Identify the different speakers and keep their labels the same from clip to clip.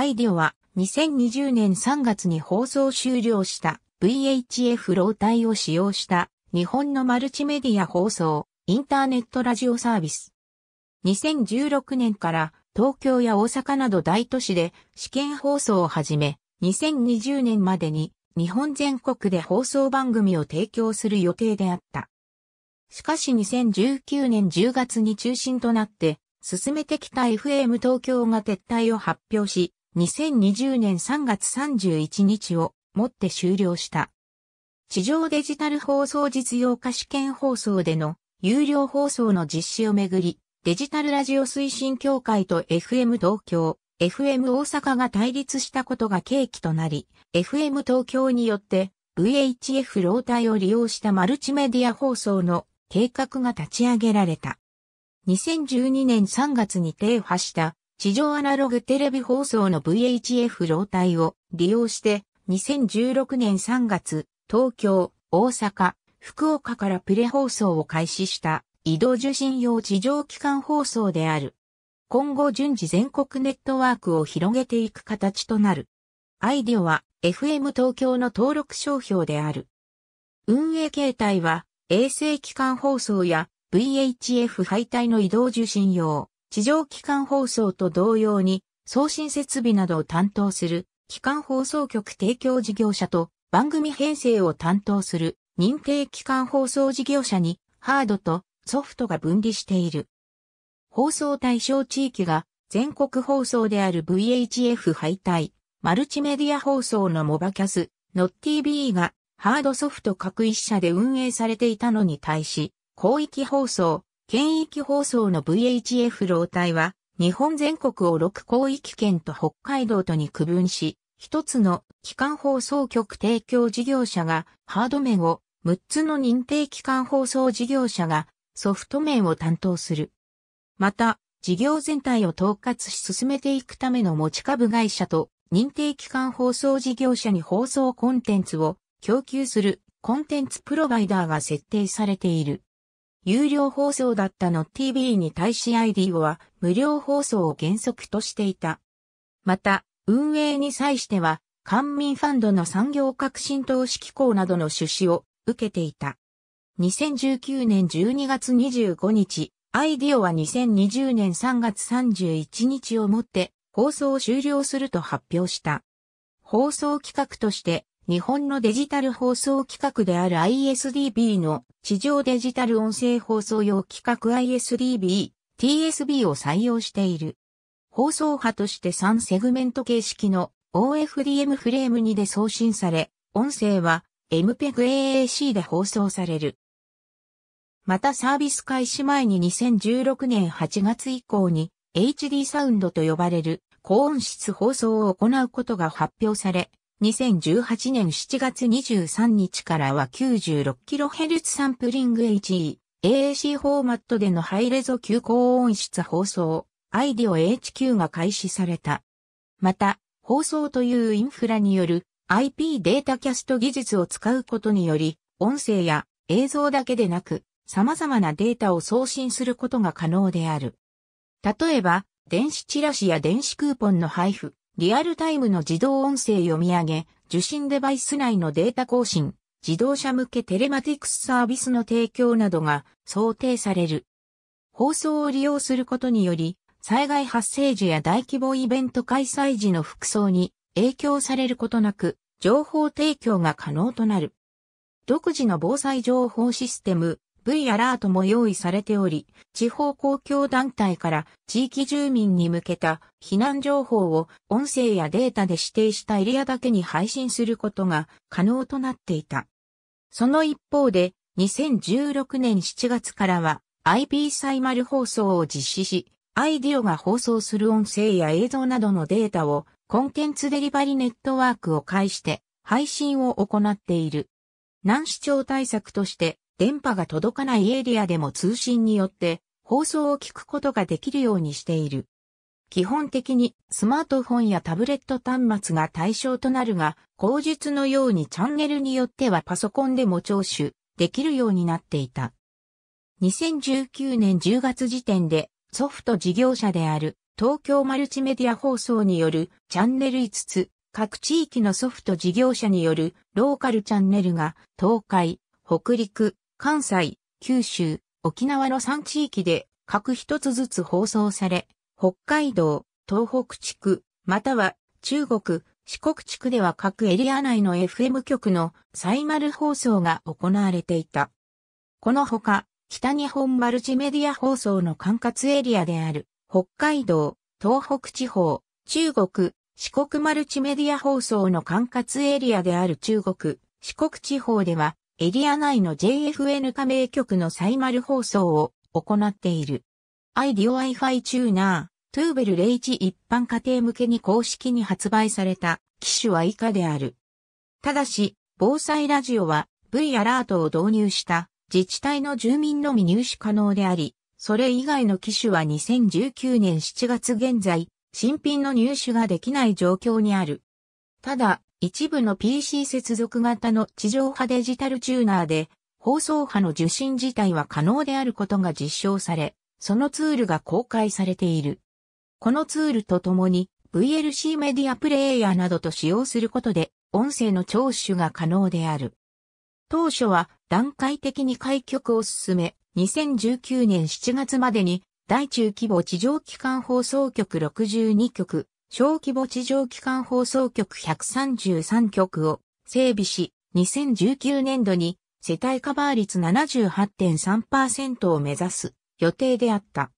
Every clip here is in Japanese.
Speaker 1: アイディオは2020年3月に放送終了した VHF 老体を使用した日本のマルチメディア放送、インターネットラジオサービス。2016年から東京や大阪など大都市で試験放送を始め、2020年までに日本全国で放送番組を提供する予定であった。しかし2019年10月に中心となって進めてきた FM 東京が撤退を発表し、2020年3月31日をもって終了した。地上デジタル放送実用化試験放送での有料放送の実施をめぐり、デジタルラジオ推進協会と FM 東京、FM 大阪が対立したことが契機となり、FM 東京によって VHF 老体を利用したマルチメディア放送の計画が立ち上げられた。2012年3月に停波した地上アナログテレビ放送の VHF 老体を利用して2016年3月、東京、大阪、福岡からプレ放送を開始した移動受信用地上機関放送である。今後順次全国ネットワークを広げていく形となる。アイディオは FM 東京の登録商標である。運営形態は衛星機関放送や VHF 配帯の移動受信用、地上機関放送と同様に送信設備などを担当する機関放送局提供事業者と番組編成を担当する認定機関放送事業者にハードとソフトが分離している。放送対象地域が全国放送である VHF 敗退、マルチメディア放送のモバキャス、ノッ TV がハードソフト各一社で運営されていたのに対し、広域放送、県域放送の VHF 老体は、日本全国を6広域圏と北海道とに区分し、一つの機関放送局提供事業者がハード面を、6つの認定機関放送事業者がソフト面を担当する。また、事業全体を統括し進めていくための持ち株会社と認定機関放送事業者に放送コンテンツを供給するコンテンツプロバイダーが設定されている。有料放送だったの TV に対し ID は無料放送を原則としていた。また、運営に際しては、官民ファンドの産業革新投資機構などの出資を受けていた。2019年12月25日、アイディオは2020年3月31日をもって放送終了すると発表した。放送企画として日本のデジタル放送規格である ISDB の地上デジタル音声放送用規格 ISDB、TSB を採用している。放送波として3セグメント形式の OFDM フレーム2で送信され、音声は MPEG-AAC で放送される。またサービス開始前に2016年8月以降に HD サウンドと呼ばれる高音質放送を行うことが発表され、2018年7月23日からは 96kHz サンプリング HE、AAC フォーマットでのハイレゾ急高音質放送、IDEOHQ が開始された。また、放送というインフラによる IP データキャスト技術を使うことにより、音声や映像だけでなく、様々なデータを送信することが可能である。例えば、電子チラシや電子クーポンの配布、リアルタイムの自動音声読み上げ、受信デバイス内のデータ更新、自動車向けテレマティクスサービスの提供などが想定される。放送を利用することにより、災害発生時や大規模イベント開催時の服装に影響されることなく、情報提供が可能となる。独自の防災情報システム、V アラートも用意されており、地方公共団体から地域住民に向けた避難情報を音声やデータで指定したエリアだけに配信することが可能となっていた。その一方で、2016年7月からは IP サイマル放送を実施し、アイディオが放送する音声や映像などのデータをコンテンツデリバリネットワークを介して配信を行っている。難視聴対策として電波が届かないエリアでも通信によって放送を聞くことができるようにしている。基本的にスマートフォンやタブレット端末が対象となるが、口述のようにチャンネルによってはパソコンでも聴取できるようになっていた。2019年10月時点でソフト事業者である東京マルチメディア放送によるチャンネル5つ、各地域のソフト事業者によるローカルチャンネルが東海、北陸、関西、九州、沖縄の3地域で各一つずつ放送され、北海道、東北地区、または中国、四国地区では各エリア内の FM 局のサ丸放送が行われていた。このほか、北日本マルチメディア放送の管轄エリアである、北海道、東北地方、中国、四国マルチメディア放送の管轄エリアである中国、四国地方では、エリア内の JFN 加盟局のサイマル放送を行っている。アイディオ w i f i チューナー、トゥーベル01一般家庭向けに公式に発売された機種は以下である。ただし、防災ラジオは V アラートを導入した自治体の住民のみ入手可能であり、それ以外の機種は2019年7月現在、新品の入手ができない状況にある。ただ、一部の PC 接続型の地上波デジタルチューナーで、放送波の受信自体は可能であることが実証され、そのツールが公開されている。このツールとともに、VLC メディアプレイヤーなどと使用することで、音声の聴取が可能である。当初は段階的に開局を進め、2019年7月までに、大中規模地上機関放送局62局、小規模地上機関放送局133局を整備し、2019年度に世帯カバー率78.3%を目指す予定であった。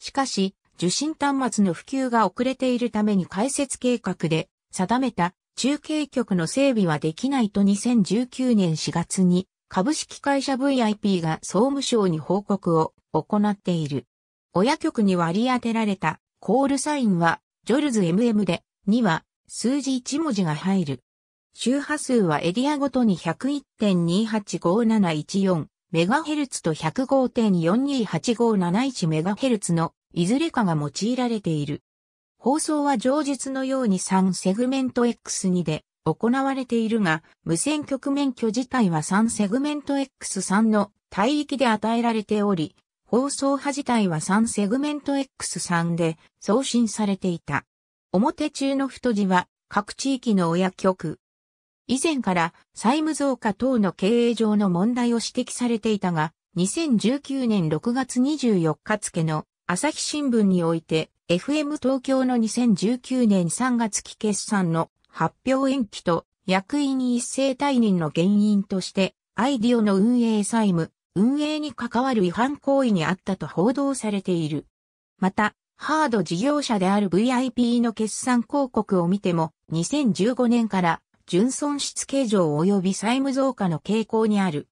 Speaker 1: しかし、受信端末の普及が遅れているために開設計画で定めた中継局の整備はできないと2019年4月に株式会社 VIP が総務省に報告を行っている。親局に割り当てられたコールサインはジョルズ MM で、2は、数字1文字が入る。周波数はエリアごとに 101.285714MHz と 105.428571MHz のいずれかが用いられている。放送は常日のように3セグメント X2 で行われているが、無線局免許自体は3セグメント X3 の帯域で与えられており、放送波自体は3セグメント X3 で送信されていた。表中の太字は各地域の親局。以前から債務増加等の経営上の問題を指摘されていたが、2019年6月24日付の朝日新聞において、FM 東京の2019年3月期決算の発表延期と役員一斉退任の原因として、アイディオの運営債務、運営に関わる違反行為にあったと報道されている。また、ハード事業者である VIP の決算広告を見ても、2015年から純損失計上及び債務増加の傾向にある。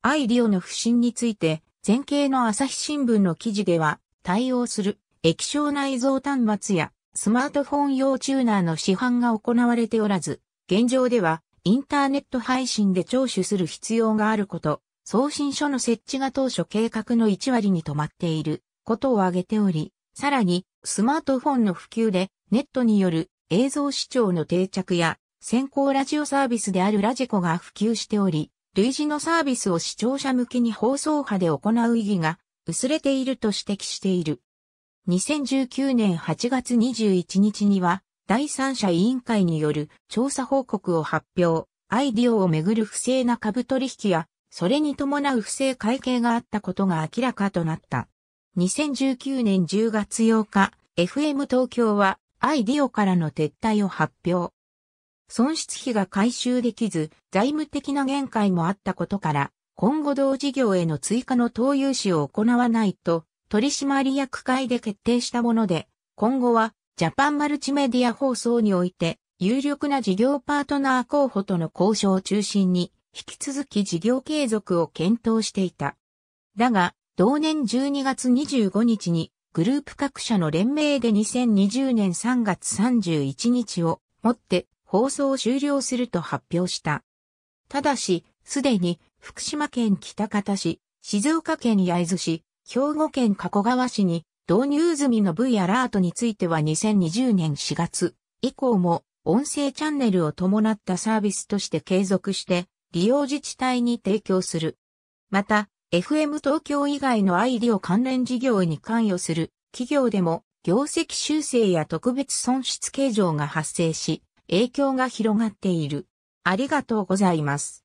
Speaker 1: アイディオの不振について、前景の朝日新聞の記事では、対応する液晶内蔵端末やスマートフォン用チューナーの市販が行われておらず、現状ではインターネット配信で聴取する必要があること送信書の設置が当初計画の1割に止まっていることを挙げており、さらにスマートフォンの普及でネットによる映像視聴の定着や先行ラジオサービスであるラジコが普及しており、類似のサービスを視聴者向けに放送派で行う意義が薄れていると指摘している。2019年8月21日には第三者委員会による調査報告を発表、アイディオをめぐる不正な株取引やそれに伴う不正会計があったことが明らかとなった。2019年10月8日、FM 東京はアイディオからの撤退を発表。損失費が回収できず、財務的な限界もあったことから、今後同事業への追加の投融資を行わないと、取締役会で決定したもので、今後はジャパンマルチメディア放送において、有力な事業パートナー候補との交渉を中心に、引き続き事業継続を検討していた。だが、同年12月25日に、グループ各社の連名で2020年3月31日をもって放送を終了すると発表した。ただし、すでに福島県北方市、静岡県焼津市、兵庫県加古川市に導入済みの V アラートについては2020年4月以降も音声チャンネルを伴ったサービスとして継続して利用自治体に提供する。また、FM 東京以外のアイィオ関連事業に関与する企業でも業績修正や特別損失形状が発生し、影響が広がっている。ありがとうございます。